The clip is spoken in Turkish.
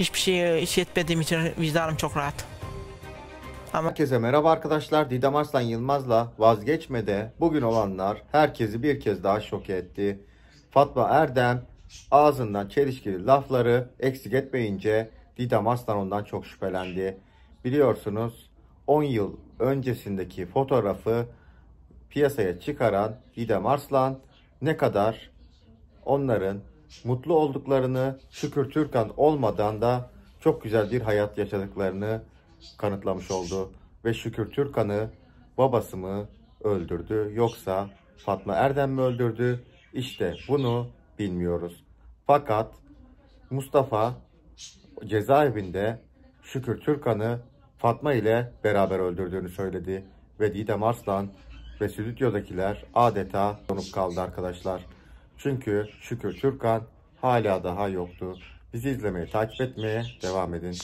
Hiçbir şey iş yetmediğim için vicdanım çok rahat. Ama... Herkese merhaba arkadaşlar. Didem Arslan Yılmaz'la vazgeçmede bugün olanlar herkesi bir kez daha şok etti. Fatma Erdem ağzından çelişkili lafları eksik etmeyince Didem Arslan ondan çok şüphelendi. Biliyorsunuz 10 yıl öncesindeki fotoğrafı piyasaya çıkaran Didem Arslan ne kadar onların mutlu olduklarını Şükür Türkan olmadan da çok güzel bir hayat yaşadıklarını kanıtlamış oldu. Ve Şükür Türkan'ı babası mı öldürdü yoksa Fatma Erdem mi öldürdü? İşte bunu bilmiyoruz. Fakat Mustafa cezaevinde Şükür Türkan'ı Fatma ile beraber öldürdüğünü söyledi. Ve Didem Arslan ve stüdyodakiler adeta donup kaldı arkadaşlar. Çünkü Şükür Türkan hala daha yoktu. Bizi izlemeye, takip etmeye devam edin.